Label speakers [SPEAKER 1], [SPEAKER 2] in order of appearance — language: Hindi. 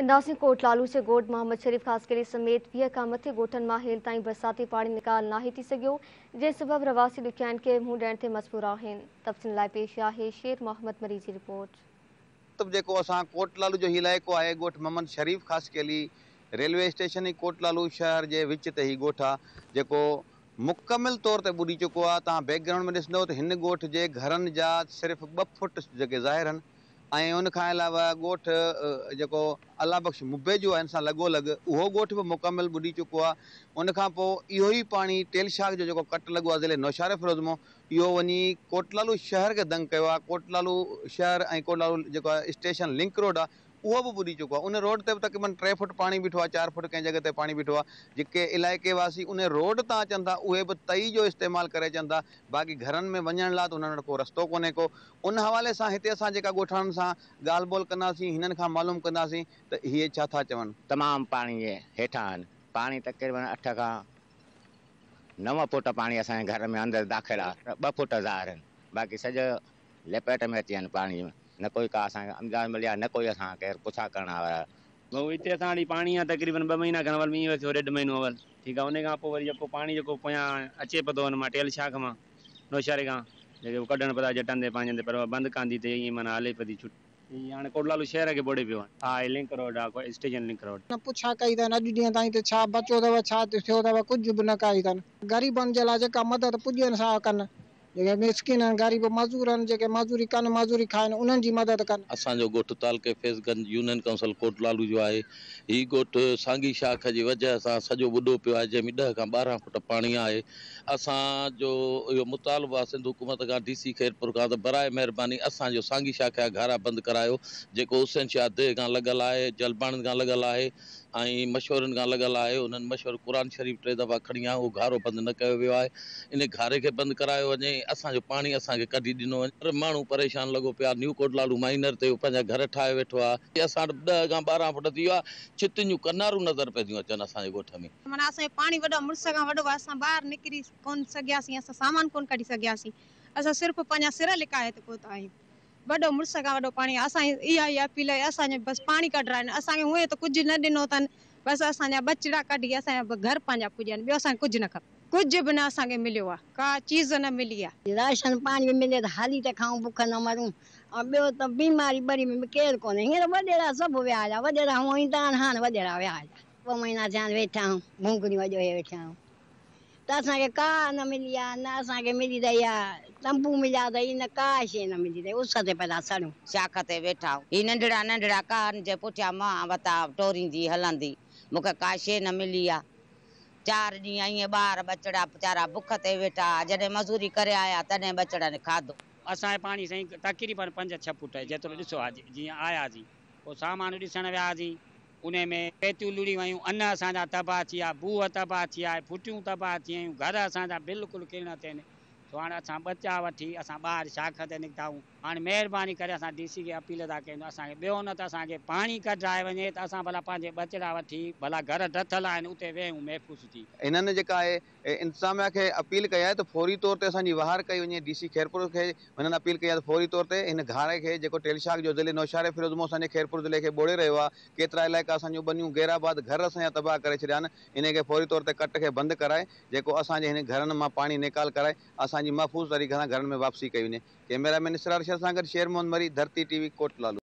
[SPEAKER 1] इंदा सिंह कोटलालू जे ॻोठ मोहम्मद शरीफ़ ख़ासकरी समेत वीह खां मथे ॻोठनि मां हेल ताईं बरसाती पाणी निकाल नाहे थी सघियो जंहिं सबबि रवासी ॾुखियाईनि खे मुंहुं ॾियण ते मजबूर आहिनि तफ़सील लाइ पेश आहे शेर मोहम्मद मरी जी रिपोर्ट
[SPEAKER 2] त जेको असां कोटलालू जो इलाइक़ो आहे ॻोठ मोहम्मद शरीफ़ ख़ासकली रेलवे स्टेशन ई कोटलालू शहर जे विच ते ई ॻोठ आहे जेको मुकमिल तौर ते ॿुॾी चुको आहे तव्हां बैकग्राउंड में ॾिसंदव त हिन ॻोठ जे घरनि जा सिर्फ़ु ॿ फुट जेके ज़ाहिर आहिनि ऐं उन खां अलावा ॻोठु जेको अला मुबे जो है हिन सां लॻो लॻ उहो ॻोठ बि मुकमल ॿुॾी चुको आहे उन खां पानी इहो ई जो कट लगो ज़िले नौशारे फिरोज़ मां इहो वञी कोटलालू शहर के दंग कोटलालू शहर ऐं कोटलालू जो स्टेशन लिंक रोड आहे वो भी बुरी चुको उन रोड से तक टे फुट पानी बीठो आहे चारि फुट कें जगह ते पाणी बीठो आहे जेके वासी उन रोड तां अचन था उ तई जो इस्तेमाल कर अचनि था बाक़ी घर में वन ला तो हुननि को रस्त को उन हवाले से हिते असां जेका ॻोठाणनि सां ॻाल्हि ॿोल मालूम कहसी तो ये था चवन तमाम पानी हेठा पानी आहिनि तक़रीबन अठ का
[SPEAKER 1] नव फुट पानी असर में अंदर दाख़िल आहे ॿ फुट ज़ाहिर बाक़ी सज लपेट में अची पानी में न कोई का असा अंदाज मिलया न कोई असा केर पुछा करना वाला वो इते साडी पानी तकरीबन 2 महिना गनवल मी वे 1.5 महिनो अवल ठीक है उने का पो वरी जको पानी जको पया अचे पदो न मा टेल शाख मा नो शारे का जे कडन पदा जटन दे पांजन दे पर बंद कांदी ते ई मना आले पदी छुट याने कोडला शहर के बोडे पियो हा लिंक रोड आ स्टेशन लिंक रोड न पुछा काई दा न दुदिया ताई ते छा बचो दा छा ते सो दा कुछ न मदद सॼो बुॾो पियो
[SPEAKER 3] आहे जंहिंमें ॾह खां ॿारहं फुट पाणी आहे असांजो इहो मुतालबो आहे सिंधु हुकूमत खां डी सी ख़ैरपुर खां त बराए महिरबानी असांजो सांगी शाख जा घारा बंदि करायो जेको देह खां लॻल आहे जलबाणी खां लॻल आहे ऐं मशवरनि खां लॻियल आहे उन्हनि मशवरो क़ुर शरीफ़ टे दफ़ा खणी आहे उहो घारो बंदि न कयो वियो आहे इन घारे खे बंदि करायो वञे असांजो पाणी असांखे कढी ॾिनो वञे माण्हू परेशान लॻो पियो आहे न्यू लालू माइनर ते पंहिंजा घर ठाहे वेठो आहे असां वटि ॾह खां ॿारहं फुट थी वियो आहे छितियुनि जूं कनारूं नज़र पए थियूं अचनि असांजे ॻोठ में
[SPEAKER 1] माना असांजो पाणी वॾो मुड़ुस खां वॾो आहे असां ॿाहिरि निकिरी कोन सघियासीं असां सामान कोन कढी सघियासीं असां सिर्फ़ु पंहिंजा सिर लिकाए ते पहुता आहियूं वो मुड़स का वो पानी अस इहा ई अपील आहे असांजो बसि पाणी कढाइनि असांखे हूअं त कुझु न दिनों अथनि बस असांजा बचड़ा कटी अस घर पाया पुजन ॿियो असांखे कुझु न खपे कुझु बि न असांखे मिलो आहे का चीज़ न मिली आहे राशन पानी भी मिले तो हाली तो खाऊं बुख न मरू और बो तो बीमारी बड़ी में केर को कोन्हे हींअर वॾेरा सभु विया हुआ वॾेरा हूअं ई त हाणे महीना ध्यान वेठा आहियूं भूंगड़ियूं वजो वेठा आहियूं त असांखे का न मिली आहे न असांखे मिली रही आहे तंबू मिलिया अथई न का शइ न मिली अथई उस ते पिया सड़ूं शाख ते वेठा ही नंढड़ा नंढड़ा कारनि जे पुठियां मां वता टोरींदी हलंदी मूंखे का शइ न मिली आहे चार ॾींहं ईअं ॿार बचड़ा वीचारा बुख ते वेठा जॾहिं मज़ूरी करे आया तॾहिं बचड़नि खाधो असांजे पाणी साईं तक़रीबन पंज छह फुट जेतिरो ॾिसो आहे जीअं आयासीं पोइ सामान ॾिसणु वियासीं में पेतियूं लुड़ी वयूं अन असांजा तबाह थी विया बूह तबाह थी विया फुटियूं थी वियूं घर असांजा बिल्कुलु किरण थियनि सो हाणे असां ॿचा वठी असां ॿाहिरि शाख ते निकिताऊं हाणे महिरबानी करे असां डीसी खे अपील था कयूं असांखे ॿियो न त असांखे पाणी कढाए वञे त असां भला पंहिंजे ॿचड़ा वठी भला घर ॾथल आहिनि उते वेहूं महफ़ूस थी
[SPEAKER 2] हिननि जेका आहे ऐं इंतिज़ामिया खे अपील कई आहे त फौरी तौर ते असांजी वहार कई वञे डी सी खेरपुर खे हुननि अपील कई आहे त फौरी तौर ते हिन घारे खे जेको टेलशाक जो ज़िले नौशारे फिरोज़मो असांजे खैरपुर ज़िले खे ॿोड़े रहियो आहे केतिरा इलाइक़ा असांजो ॿियूं गैराबाद घर असांजा तबाह करे छॾिया आहिनि हिन खे फौरी तौर ते कट खे बंदि कराए जेको असांजे हिन घरनि मां पाणी निकाल कराए असांजी महफ़ूज़ तरीक़े सां घरनि में वापसी कई वञे कैमरामैन इरार शाद सां गॾु शेर मोहन मरी धरती टी वी कोटलालू